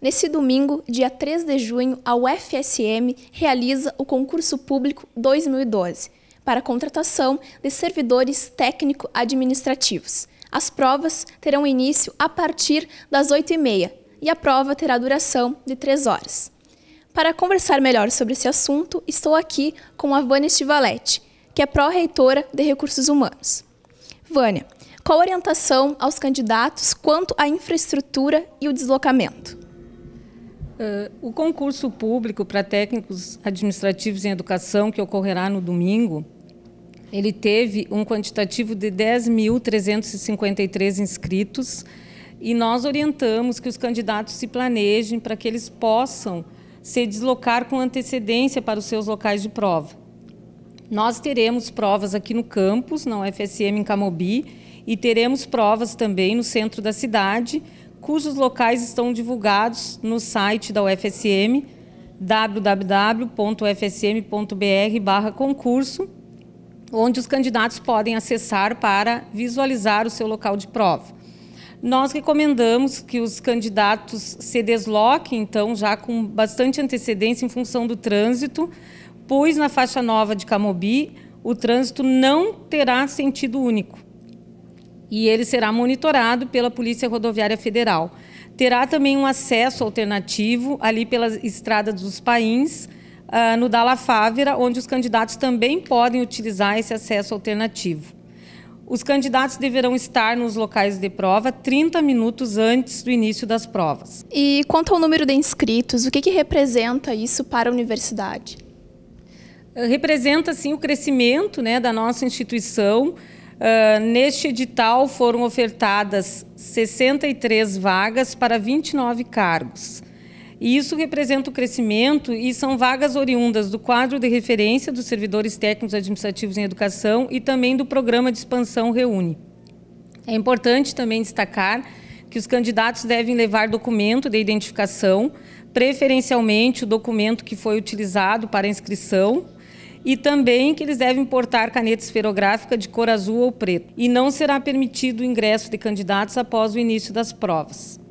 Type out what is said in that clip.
Nesse domingo, dia 3 de junho, a UFSM realiza o concurso público 2012 para a contratação de servidores técnico-administrativos. As provas terão início a partir das 8h30 e a prova terá duração de 3 horas. Para conversar melhor sobre esse assunto, estou aqui com a Vânia Stivaletti, que é pró-reitora de Recursos Humanos. Vânia, qual a orientação aos candidatos quanto à infraestrutura e o deslocamento? o concurso público para técnicos administrativos em educação, que ocorrerá no domingo, ele teve um quantitativo de 10.353 inscritos e nós orientamos que os candidatos se planejem para que eles possam se deslocar com antecedência para os seus locais de prova. Nós teremos provas aqui no campus, na UFSM em Camobi, e teremos provas também no centro da cidade, cujos locais estão divulgados no site da UFSM, www.ufsm.br/concurso, onde os candidatos podem acessar para visualizar o seu local de prova. Nós recomendamos que os candidatos se desloquem, então, já com bastante antecedência em função do trânsito, pois na faixa nova de Camobi o trânsito não terá sentido único e ele será monitorado pela Polícia Rodoviária Federal. Terá também um acesso alternativo ali pela Estrada dos Pains, uh, no Dala Fávera, onde os candidatos também podem utilizar esse acesso alternativo. Os candidatos deverão estar nos locais de prova 30 minutos antes do início das provas. E quanto ao número de inscritos, o que, que representa isso para a universidade? Eh, representa, sim, o crescimento né, da nossa instituição, Uh, neste edital foram ofertadas 63 vagas para 29 cargos. E isso representa o crescimento e são vagas oriundas do quadro de referência dos servidores técnicos administrativos em educação e também do programa de expansão Reúne. É importante também destacar que os candidatos devem levar documento de identificação, preferencialmente o documento que foi utilizado para a inscrição, e também que eles devem portar caneta esferográfica de cor azul ou preto. E não será permitido o ingresso de candidatos após o início das provas.